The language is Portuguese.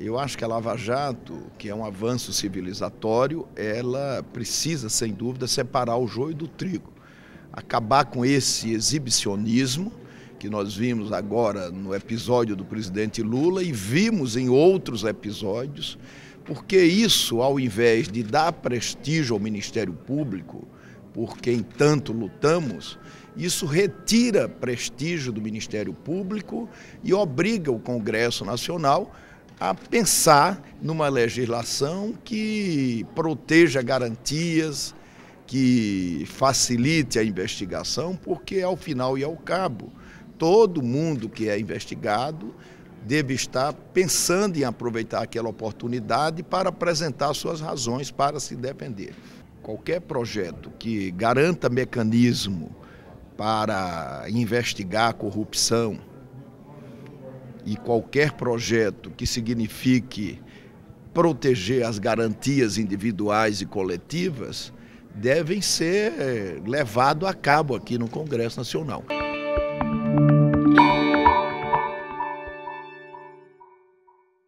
Eu acho que a Lava Jato, que é um avanço civilizatório, ela precisa, sem dúvida, separar o joio do trigo. Acabar com esse exibicionismo que nós vimos agora no episódio do presidente Lula e vimos em outros episódios, porque isso, ao invés de dar prestígio ao Ministério Público, por quem tanto lutamos, isso retira prestígio do Ministério Público e obriga o Congresso Nacional a pensar numa legislação que proteja garantias, que facilite a investigação, porque ao final e ao cabo, todo mundo que é investigado deve estar pensando em aproveitar aquela oportunidade para apresentar suas razões para se defender. Qualquer projeto que garanta mecanismo para investigar a corrupção, e qualquer projeto que signifique proteger as garantias individuais e coletivas devem ser eh, levado a cabo aqui no Congresso Nacional.